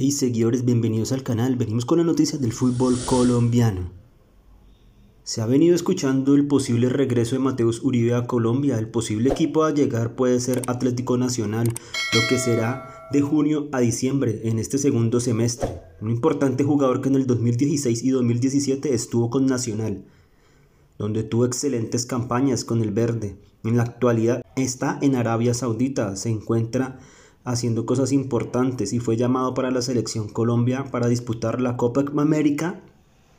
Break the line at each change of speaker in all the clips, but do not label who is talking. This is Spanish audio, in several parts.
Hey seguidores, bienvenidos al canal. Venimos con la noticia del fútbol colombiano. Se ha venido escuchando el posible regreso de Mateus Uribe a Colombia. El posible equipo a llegar puede ser Atlético Nacional, lo que será de junio a diciembre en este segundo semestre. Un importante jugador que en el 2016 y 2017 estuvo con Nacional, donde tuvo excelentes campañas con el verde. En la actualidad está en Arabia Saudita, se encuentra haciendo cosas importantes y fue llamado para la selección Colombia para disputar la Copa América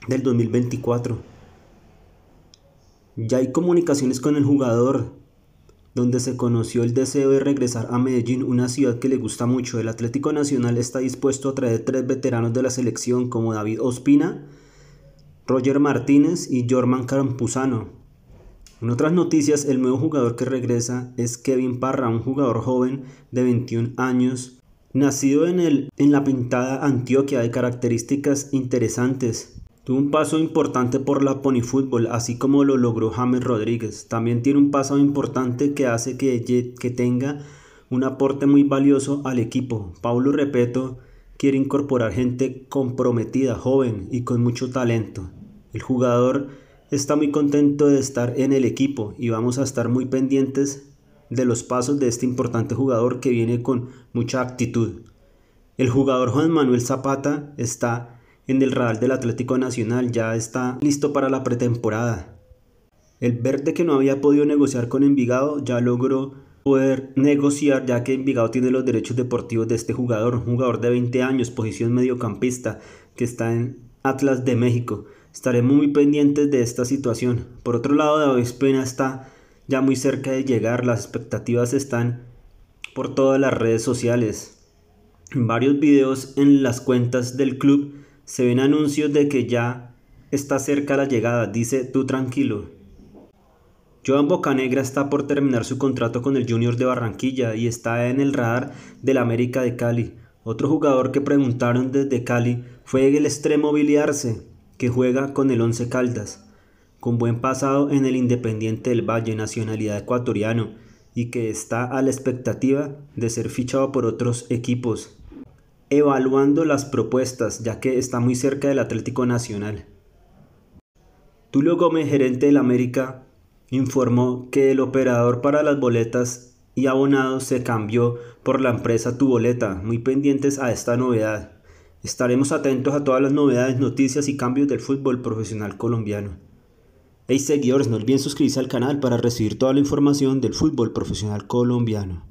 del 2024. Ya hay comunicaciones con el jugador, donde se conoció el deseo de regresar a Medellín, una ciudad que le gusta mucho. El Atlético Nacional está dispuesto a traer tres veteranos de la selección como David Ospina, Roger Martínez y Jorman Campuzano. En otras noticias, el nuevo jugador que regresa es Kevin Parra, un jugador joven de 21 años, nacido en, el, en la pintada Antioquia de características interesantes. Tuvo un paso importante por la Pony Fútbol, así como lo logró James Rodríguez. También tiene un paso importante que hace que, que tenga un aporte muy valioso al equipo. Paulo Repeto quiere incorporar gente comprometida, joven y con mucho talento. El jugador está muy contento de estar en el equipo y vamos a estar muy pendientes de los pasos de este importante jugador que viene con mucha actitud. El jugador Juan Manuel Zapata está en el radar del Atlético Nacional, ya está listo para la pretemporada. El verde que no había podido negociar con Envigado ya logró poder negociar ya que Envigado tiene los derechos deportivos de este jugador, jugador de 20 años, posición mediocampista, que está en Atlas de México. Estaremos muy pendientes de esta situación. Por otro lado, David Espina está ya muy cerca de llegar. Las expectativas están por todas las redes sociales. En varios videos en las cuentas del club se ven anuncios de que ya está cerca la llegada. Dice tú tranquilo. Joan Bocanegra está por terminar su contrato con el Junior de Barranquilla y está en el radar del América de Cali. Otro jugador que preguntaron desde Cali fue el extremo Biliarse, que juega con el Once Caldas, con buen pasado en el Independiente del Valle, nacionalidad ecuatoriano, y que está a la expectativa de ser fichado por otros equipos, evaluando las propuestas, ya que está muy cerca del Atlético Nacional. Tulio Gómez, gerente del América, informó que el operador para las boletas y abonados se cambió por la empresa Tu Boleta, muy pendientes a esta novedad. Estaremos atentos a todas las novedades, noticias y cambios del fútbol profesional colombiano. Hey seguidores, no olviden suscribirse al canal para recibir toda la información del fútbol profesional colombiano.